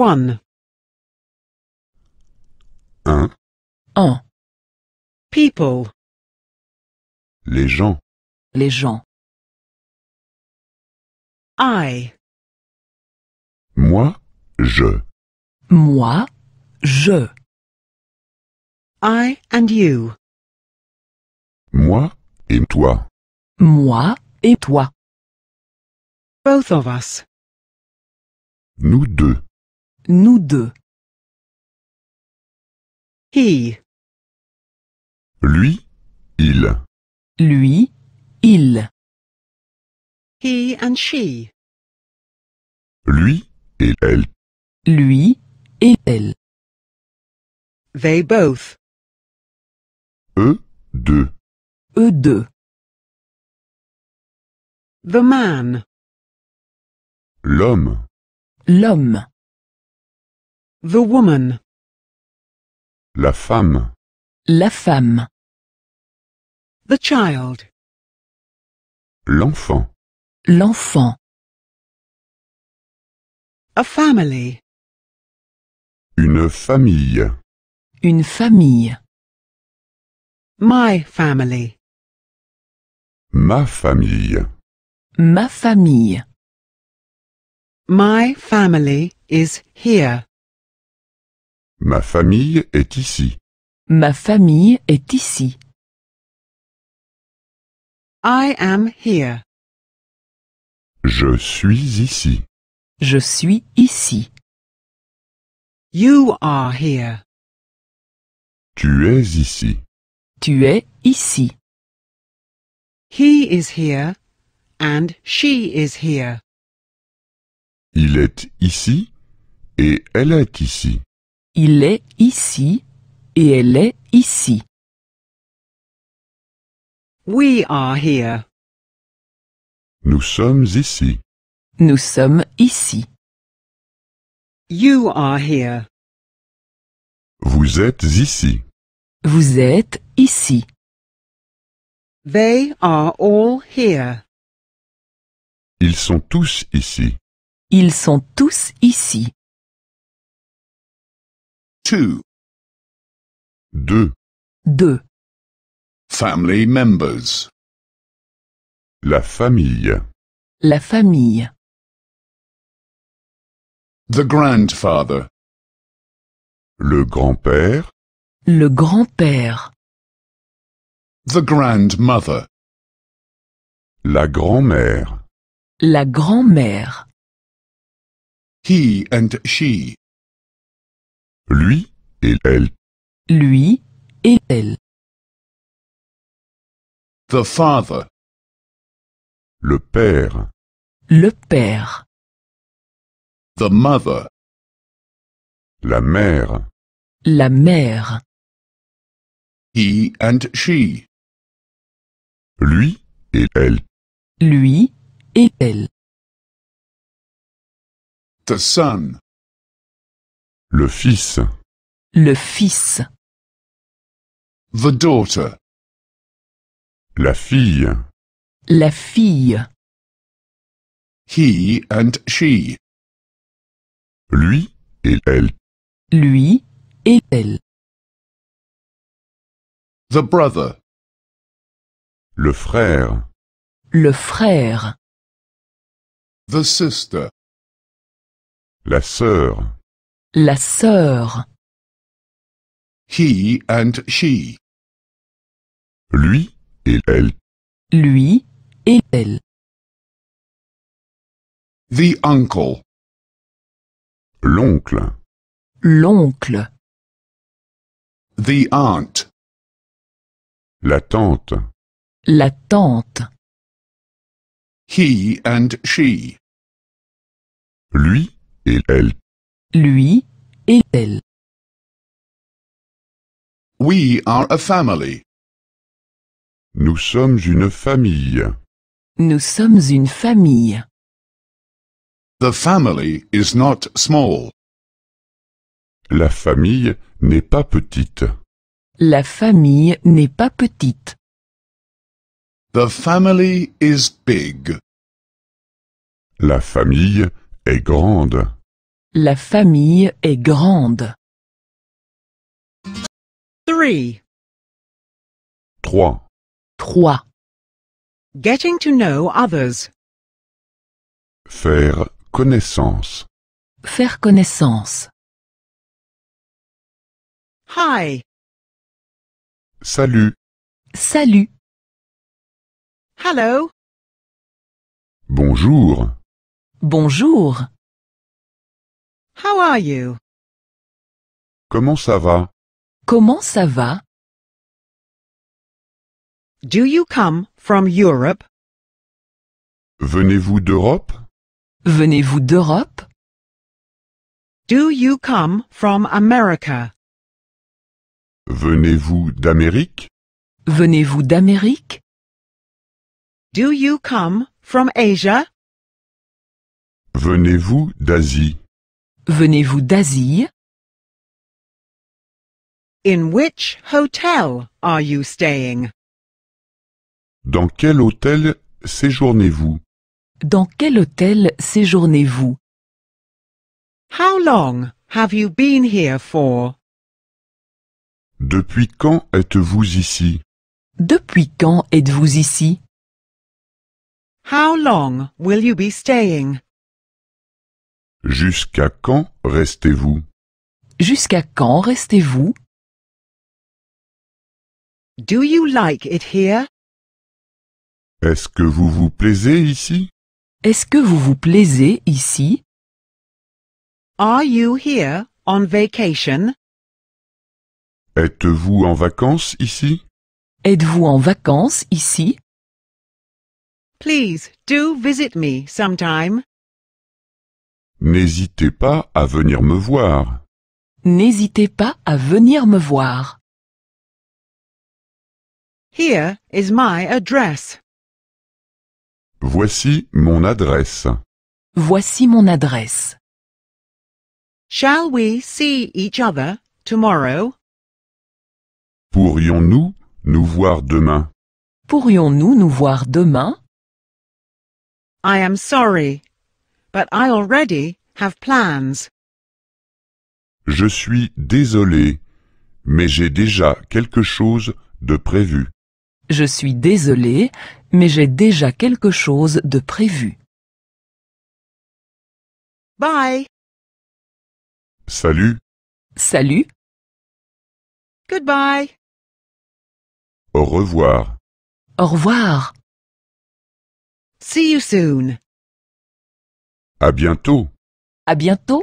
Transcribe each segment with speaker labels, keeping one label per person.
Speaker 1: Un. Un. People. Les gens. Les gens. I. Moi, je. Moi, je. I and you. Moi et toi. Moi et toi. Both of us. Nous deux. Nous deux. He. Lui, il. Lui, il. He and she. Lui et elle. Lui et elle. They both. Eux deux. Eux deux. The man. L'homme. L'homme. The woman. La femme. La femme. The child. L'enfant. L'enfant. A family. Une famille. Une famille. My family. Ma famille. Ma famille. My family is here. Ma famille est ici. Ma famille est ici. I am here. Je suis ici. Je suis ici. You are here. Tu es ici. Tu es ici. He is here and she is here. Il est ici et elle est ici. Il est ici et elle est ici. We are here. Nous sommes ici. Nous sommes ici. You are here. Vous êtes ici. Vous êtes ici. They are all here. Ils sont tous ici. Ils sont tous ici. Two. Deux. Deux. Family members. La famille. La famille. The grandfather. Le grand-père. Le grand-père. The grandmother. La grand-mère. La grand-mère. He and she. Lui et elle. Lui et elle. The father. Le père. Le père. The mother. La mère. La mère. He and she. Lui et elle. Lui et elle. The son. Le fils. Le fils. The daughter. La fille. La fille. He and she. Lui et elle. Lui et elle. The brother. Le frère. Le frère. The sister. La sœur. La sœur. He and she. Lui et elle. Lui et elle. The uncle. L'oncle. L'oncle. The aunt. La tante. La tante. He and she. Lui et elle. Lui et elle. We are a family. Nous sommes une famille. Nous sommes une famille. The family is not small. La famille n'est pas petite. La famille n'est pas petite. The family is big. La famille est grande. La famille est grande. 3. 3. 3. Getting to know others. Faire connaissance. Faire connaissance. Hi. Salut. Salut. Hello. Bonjour. Bonjour. How are you? Comment ça va? Comment ça va? Do you come from Europe? Venez-vous d'Europe? Venez-vous d'Europe? Do you come from America? Venez-vous d'Amérique? Venez-vous d'Amérique? Do you come from Asia? Venez-vous d'Asie? Venez-vous d'Asie? In which hotel are you staying? Dans quel hôtel séjournez-vous? Dans quel hôtel séjournez-vous? How long have you been here for? Depuis quand êtes-vous ici? Depuis quand êtes-vous ici? How long will you be staying? Jusqu'à quand restez-vous Jusqu'à quand restez-vous Do you like it here Est-ce que vous vous plaisez ici Est-ce que vous vous plaisez ici Are you here on vacation Êtes-vous en vacances ici Êtes-vous en vacances ici Please do visit me sometime. N'hésitez pas à venir me voir. N'hésitez pas à venir me voir. Here is my address. Voici mon adresse. Voici mon adresse. Shall we see each other tomorrow? Pourrions-nous nous voir demain? Pourrions-nous nous voir demain? I am sorry, But I already have plans. Je suis désolé, mais j'ai déjà quelque chose de prévu. Je suis désolé, mais j'ai déjà quelque chose de prévu. Bye. Salut. Salut. Goodbye. Au revoir. Au revoir. See you soon. À bientôt. À bientôt.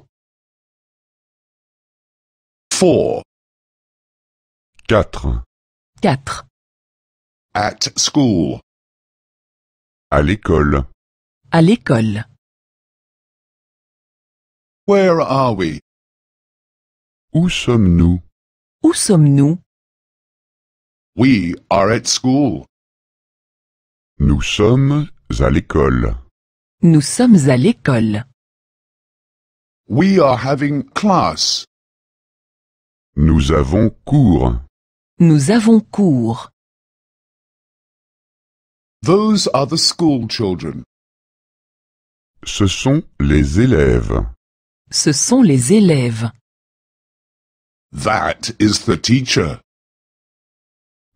Speaker 1: Four. Quatre. Quatre. At school. À l'école. À l'école. Where are we? Où sommes-nous? Où sommes-nous? We are at school. Nous sommes à l'école. Nous sommes à l'école. We are having class. Nous avons cours. Nous avons cours. Those are the school children. Ce sont les élèves. Ce sont les élèves. That is the teacher.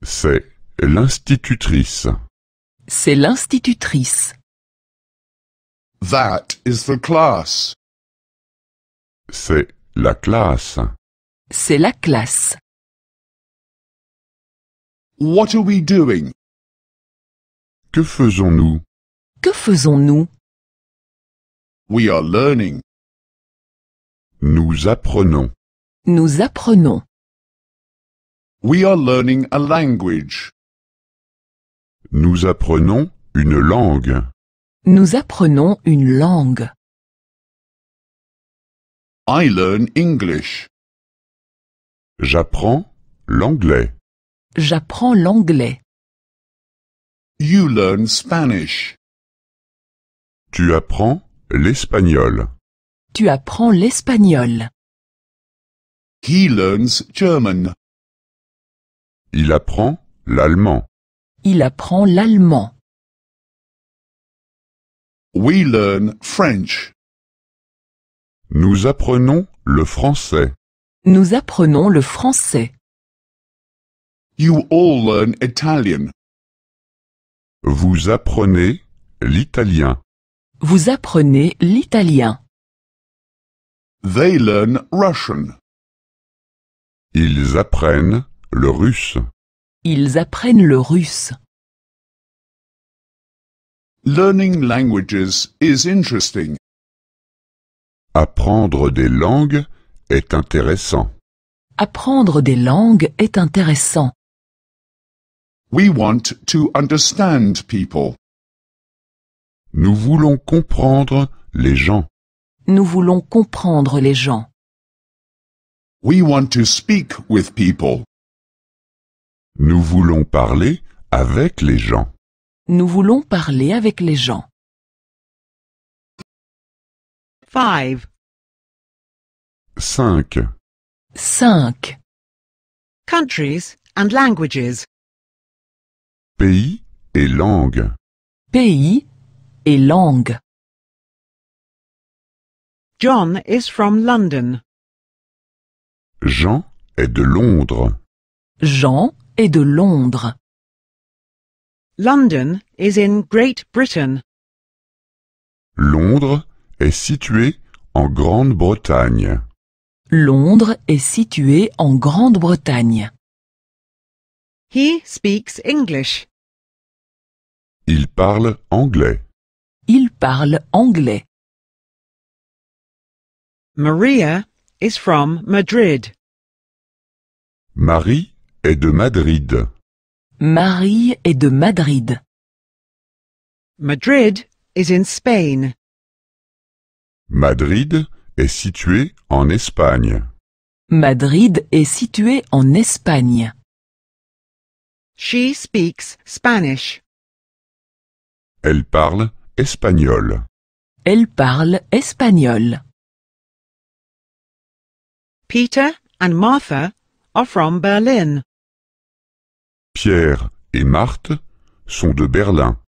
Speaker 1: C'est l'institutrice. C'est l'institutrice. That is the class. C'est la classe. C'est la classe. What are we doing? Que faisons-nous? Que faisons-nous? We are learning. Nous apprenons. Nous apprenons. We are learning a language. Nous apprenons une langue. Nous apprenons une langue. I learn English. J'apprends l'anglais. J'apprends l'anglais. You learn Spanish. Tu apprends l'espagnol. Tu apprends l'espagnol. He learns German. Il apprend l'allemand. Il apprend l'allemand. We learn French. Nous apprenons le français. Nous apprenons le français. You all learn Italian. Vous apprenez l'italien. Vous apprenez l'italien. They learn Russian. Ils apprennent le russe. Ils apprennent le russe. Learning languages is interesting. Apprendre des langues est intéressant. Apprendre des langues est intéressant. We want to understand people. Nous voulons comprendre les gens. Nous voulons comprendre les gens. We want to speak with people. Nous voulons parler avec les gens. Nous voulons parler avec les gens. 5 Cinq. Countries and languages Pays et langues. Pays et langues. John is from London Jean est de Londres Jean est de Londres London is in Great Britain. Londres est situé en Grande-Bretagne. Londres est situé en Grande-Bretagne. He speaks English. Il parle anglais. Il parle anglais. Maria is from Madrid. Marie est de Madrid. Marie est de Madrid. Madrid is in Spain. Madrid est située en Espagne. Madrid est située en Espagne. She speaks Spanish. Elle parle espagnol. Elle parle espagnol. Peter and Martha are from Berlin. Pierre et Marthe sont de Berlin.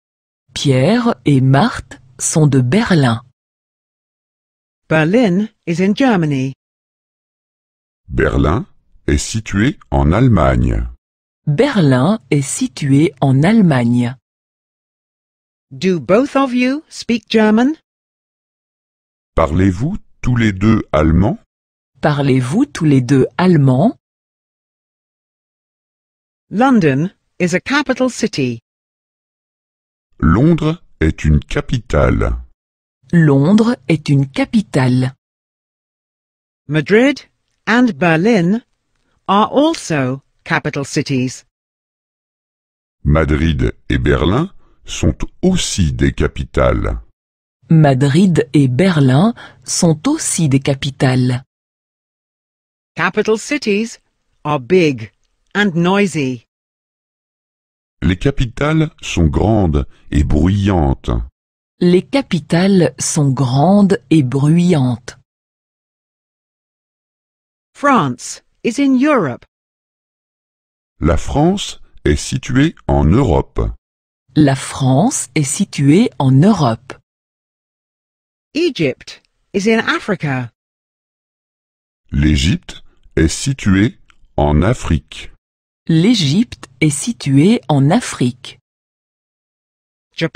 Speaker 1: Pierre et Marthe sont de Berlin. Berlin is in Germany. Berlin est situé en Allemagne. Berlin est situé en Allemagne. Do both of you speak German? Parlez-vous tous les deux allemand? Parlez-vous tous les deux allemand? London is a capital city. Londres est une capitale. Londres est une capitale. Madrid and Berlin are also capital cities. Madrid et Berlin sont aussi des capitales. Madrid et Berlin sont aussi des capitales. Capital cities are big. and noisy. Les capitales sont grandes et bruyantes. Les capitales sont grandes et bruyantes. France is in Europe. La France est située en Europe. La France est située en Europe. Egypt is in Africa. L'Égypte est située en Afrique. L'Égypte est située en Afrique. Le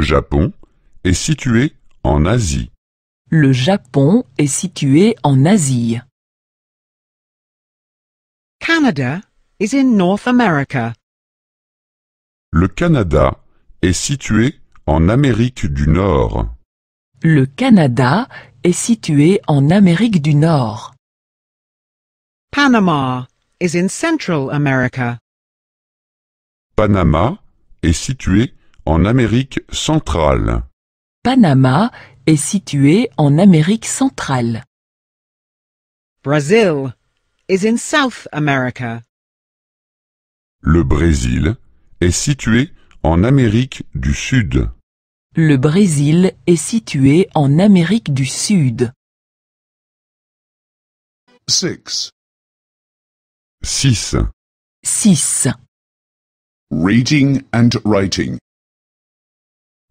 Speaker 1: Japon est situé en Asie. Le Japon est situé en Asie. Canada Le Canada est situé en Amérique du Nord. Le Canada est situé en Amérique du Nord. Panama is in Central America. Panama est situé en Amérique centrale. Panama est situé en Amérique centrale. Brazil is in South America. Le Brésil est situé en Amérique du Sud. Le Brésil est situé en Amérique du Sud. 6 Reading and writing.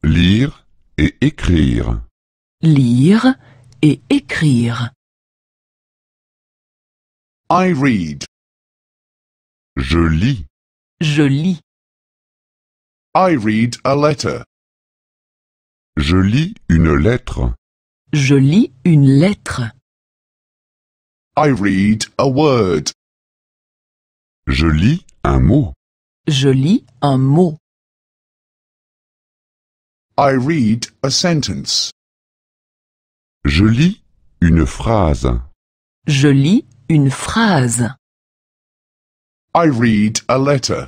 Speaker 1: Lire et écrire. Lire et écrire. I read. Je lis. Je lis. I read a letter. Je lis une lettre. Je lis une lettre. I read a word. Je lis un mot. Je lis un mot. I read a sentence. Je lis une phrase. Je lis une phrase. I read a letter.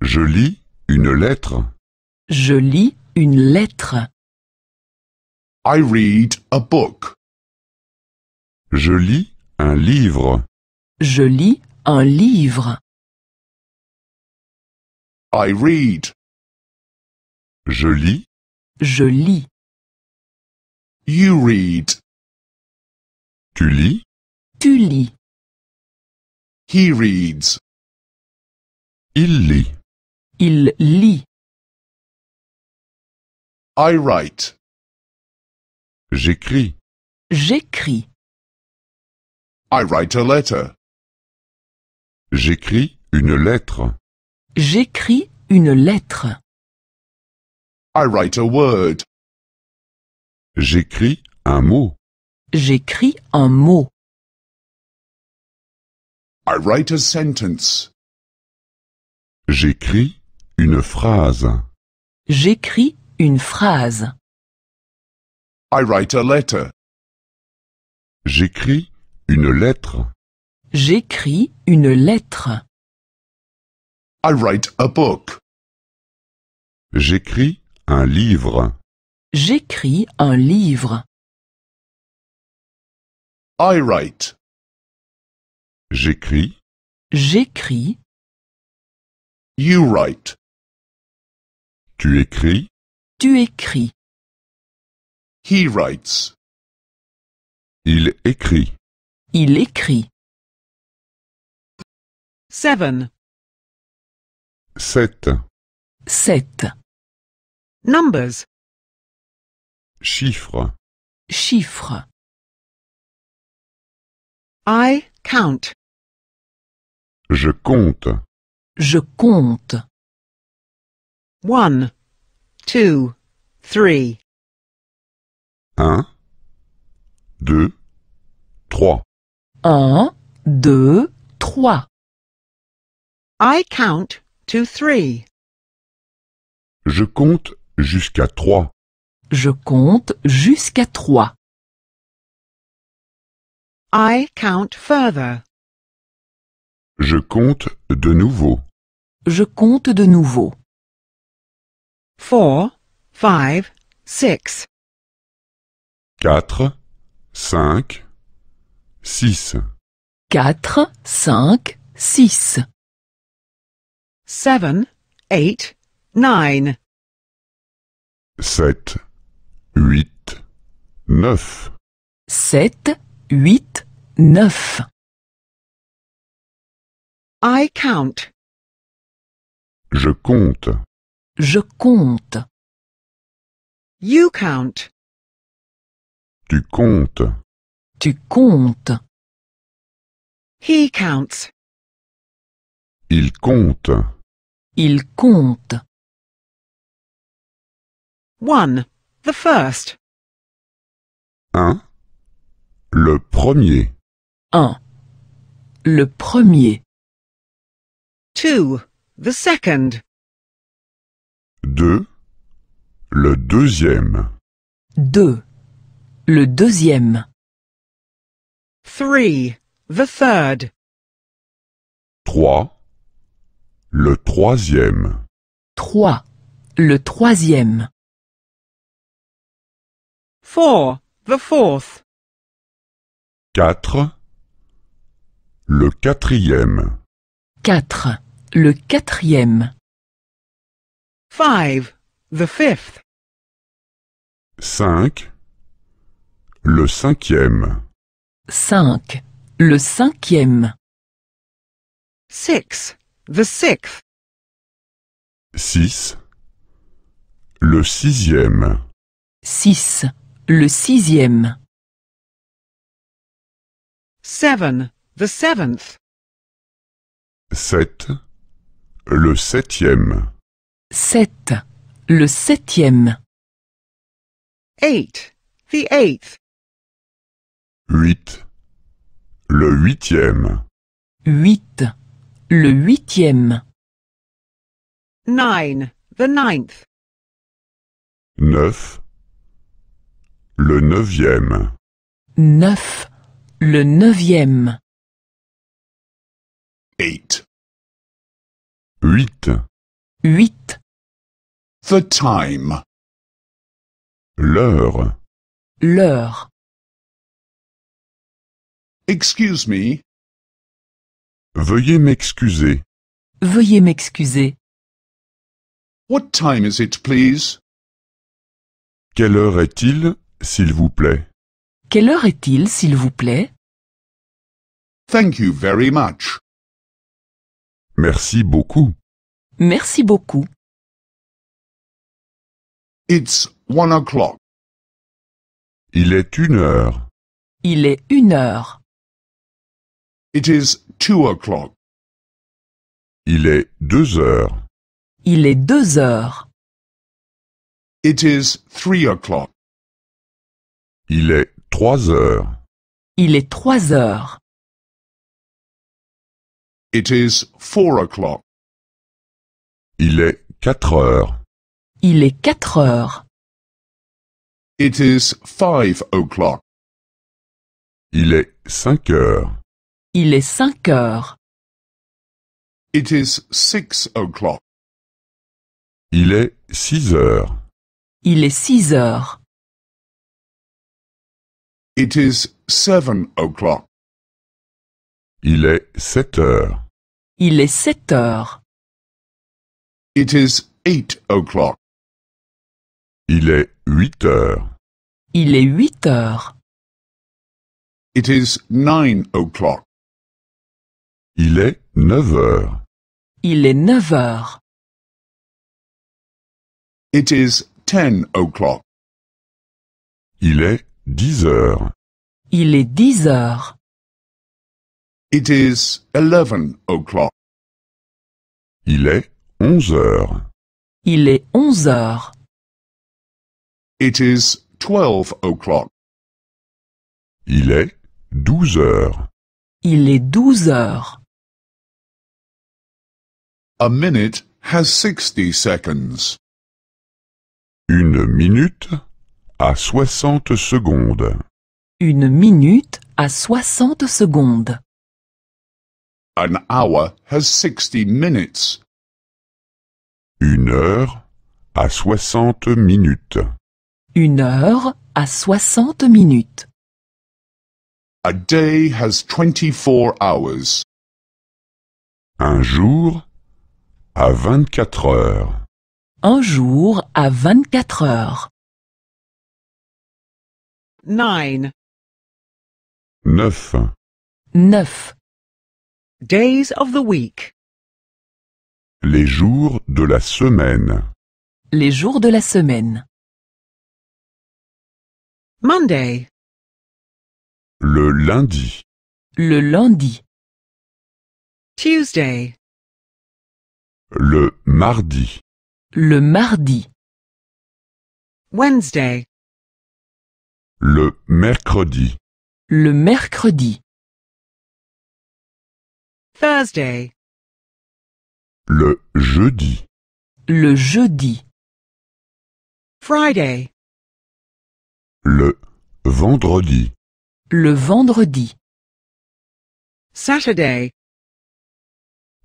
Speaker 1: Je lis une lettre. Je lis une lettre. I read a book. Je lis un livre. Je lis un livre. I read. Je lis. Je lis. You read. Tu lis. Tu lis. He reads. Il lit. Il lit. I write. J'écris. J'écris. I write a letter. J'écris une lettre. J'écris une lettre. I write a word. J'écris un mot. J'écris un mot. I write a sentence. J'écris une phrase. J'écris une phrase. I write a letter. J'écris une lettre. J'écris une lettre. I write a book. J'écris un livre. J'écris un livre. I write. J'écris. J'écris. You write. Tu écris. Tu écris. He writes. Il écrit. Il écrit. Seven. Sept. Sept. Numbers. Chiffres. Chiffres. I count. Je compte. Je compte. One, two, three. Un, deux, trois. Un, deux, trois. I count to three. Je compte jusqu'à trois. Je compte jusqu'à trois. I count further. Je compte de nouveau. Je compte de nouveau. Four, five, six. Quatre, cinq, six. Quatre, cinq, six seven, eight, nine. Sept, huit, neuf. Sept, huit, neuf. I count. Je compte. Je compte. You count. Tu comptes. Tu comptes. He counts. Il compte. Il compte. 1. The first. 1. Le premier. 1. Le premier. 2. The second. 2. Le deuxième. 2. Le deuxième. 3. The third. 3. Le troisième. Trois. Le troisième. Four. The fourth. Quatre. Le quatrième. Quatre. Le quatrième. Five. The fifth. Cinq. Le cinquième. Cinq. Le cinquième. Six. The sixth. Le sixième. Six. Le sixième. Seven. The seventh. Sept. Le septième. Sept. Le septième. Eight. The eighth. Le huitième. Huit. Le huitième. Nine, the ninth. Neuf. Le neuvième. Neuf. Le neuvième. Eight. Huit. Huit. The time. L'heure. L'heure. Excuse me, Veuillez m'excuser. Veuillez m'excuser. What time is it, please? Quelle heure est-il, s'il vous plaît? Quelle heure est-il, s'il vous plaît? Thank you very much. Merci beaucoup. Merci beaucoup. It's one o'clock. Il est une heure. Il est une heure. It is two o'clock. Il est deux heures. Il est deux heures. It is three o'clock. Il est trois heures. Il est trois heures. It is four o'clock. Il est quatre heures. Il est quatre heures. It is five o'clock. Il est cinq heures. Il est cinq heures. It is six o'clock. Il est six heures. Il est six heures. It is seven o'clock. Il est sept heures. Il est sept heures. It is eight o'clock. Il est huit heures. Il est huit heures. It is nine o'clock. Il est neuf heures. Il est neuf heures. It is ten o'clock. Il est dix heures. Il est dix heures. It is eleven o'clock. Il est onze heures. Il est onze heures. It is twelve o'clock. Il est douze heures. Il est douze heures. A minute has 60 seconds. Une minute à 60 secondes. Une minute à 60 secondes. An hour has 60 minutes. Une heure à 60 minutes. Une heure à 60 minutes. A day has 24 hours. Un jour à 24 heures. Un jour à 24 heures. neuf Neuf. Days of the week. Les jours de la semaine. Les jours de la semaine. Monday. Le lundi. Le lundi. Tuesday. Le mardi. Le mardi. Wednesday. Le mercredi. Le mercredi. Thursday. Le jeudi. Le jeudi. Friday. Le vendredi. Le vendredi. Saturday.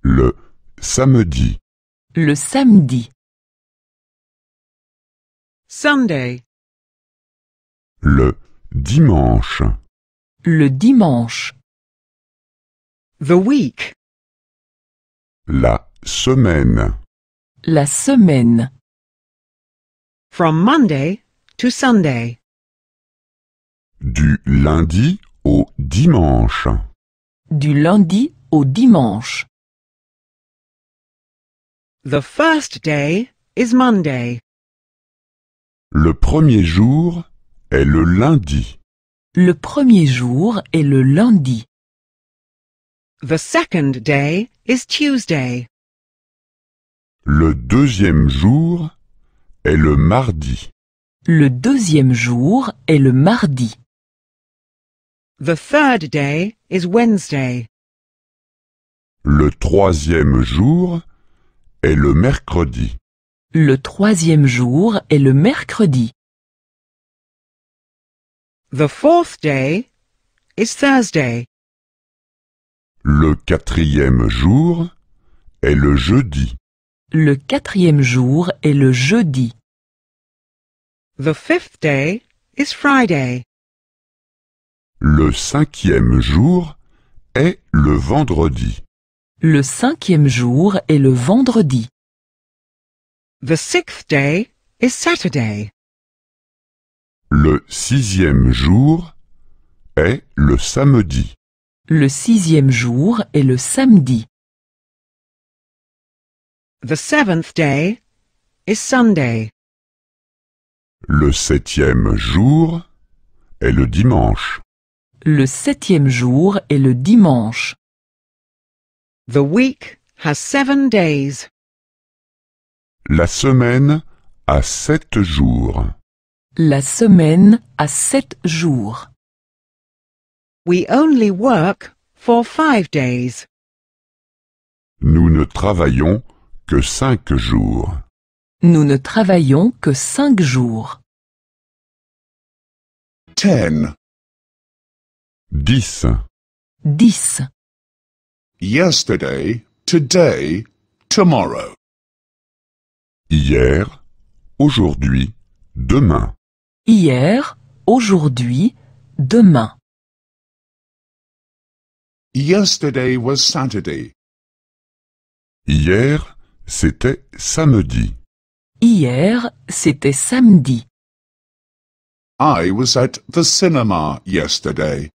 Speaker 1: Le Samedi. Le samedi. Sunday. Le dimanche. Le dimanche. The week. La semaine. La semaine. From Monday to Sunday. Du lundi au dimanche. Du lundi au dimanche. The first day is Monday. Le premier jour est le lundi. Le premier jour est le lundi. The second day is Tuesday. Le deuxième jour est le mardi. Le deuxième jour est le mardi. The third day is Wednesday. Le troisième jour est le mercredi. Le troisième jour est le mercredi. The fourth day is Thursday. Le quatrième jour est le jeudi. Le quatrième jour est le jeudi. The fifth day is Friday. Le cinquième jour est le vendredi. Le cinquième jour est le vendredi. The sixth day is Saturday. Le sixième jour est le samedi. Le sixième jour est le samedi. The seventh day is Sunday. Le septième jour est le dimanche. Le septième jour est le dimanche. The week has seven days. La semaine a sept jours. La semaine a sept jours. We only work for five days. Nous ne travaillons que cinq jours. Nous ne travaillons que cinq jours. Ten. Dix. Dix. Yesterday, today, tomorrow. Hier, aujourd'hui, demain. Hier, aujourd'hui, demain. Yesterday was Saturday. Hier, c'était samedi. Hier, c'était samedi. I was at the cinema yesterday.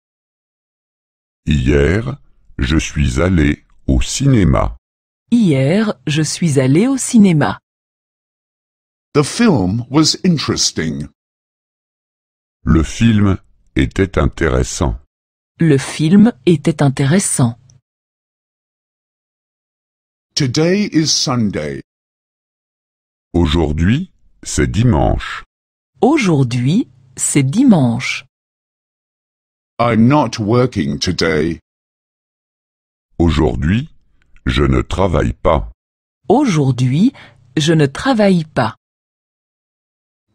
Speaker 1: Hier, Je suis allé au cinéma. Hier, je suis allé au cinéma. The film was interesting. Le film était intéressant. Le film était intéressant. Today is Sunday. Aujourd'hui, c'est dimanche. Aujourd'hui, c'est dimanche. I'm not working today. Aujourd'hui, je ne travaille pas. Aujourd'hui, je ne travaille pas.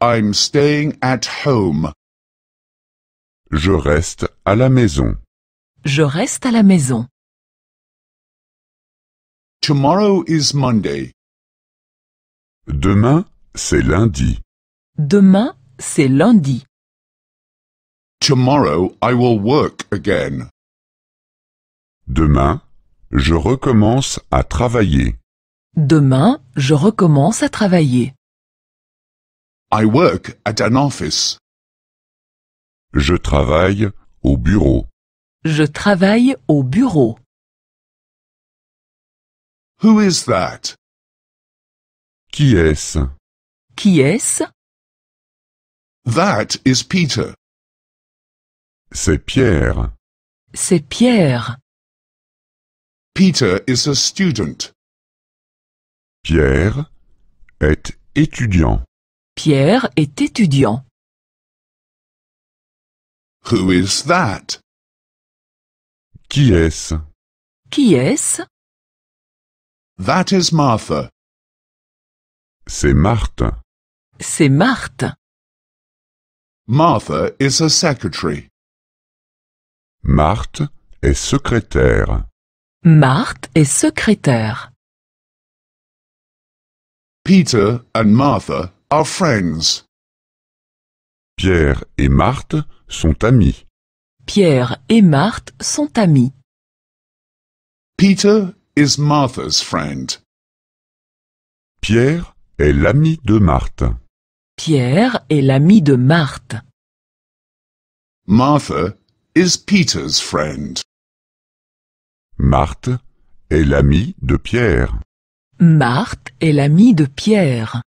Speaker 1: I'm staying at home. Je reste à la maison. Je reste à la maison. Tomorrow is Monday. Demain, c'est lundi. Demain, c'est lundi. Tomorrow I will work again. Demain, je recommence à travailler. Demain, je recommence à travailler. I work at an office. Je travaille au bureau. Je travaille au bureau. Who is that? Qui est-ce? Qui est-ce? That is Peter. C'est Pierre. C'est Pierre. Peter is a student. Pierre est étudiant. Pierre est étudiant. Who is that? Qui est-ce? Qui est-ce? That is Martha. C'est Marthe. C'est Marthe. Martha is a secretary. Marthe est secrétaire. Marthe est secrétaire. Peter and Martha are friends. Pierre et Marthe sont amis. Pierre et Marthe sont amis. Peter is Martha's friend. Pierre est l'ami de Marthe. Pierre est l'ami de Marthe. Martha is Peter's friend. Marthe est l'amie de Pierre. Marthe est l'amie de Pierre.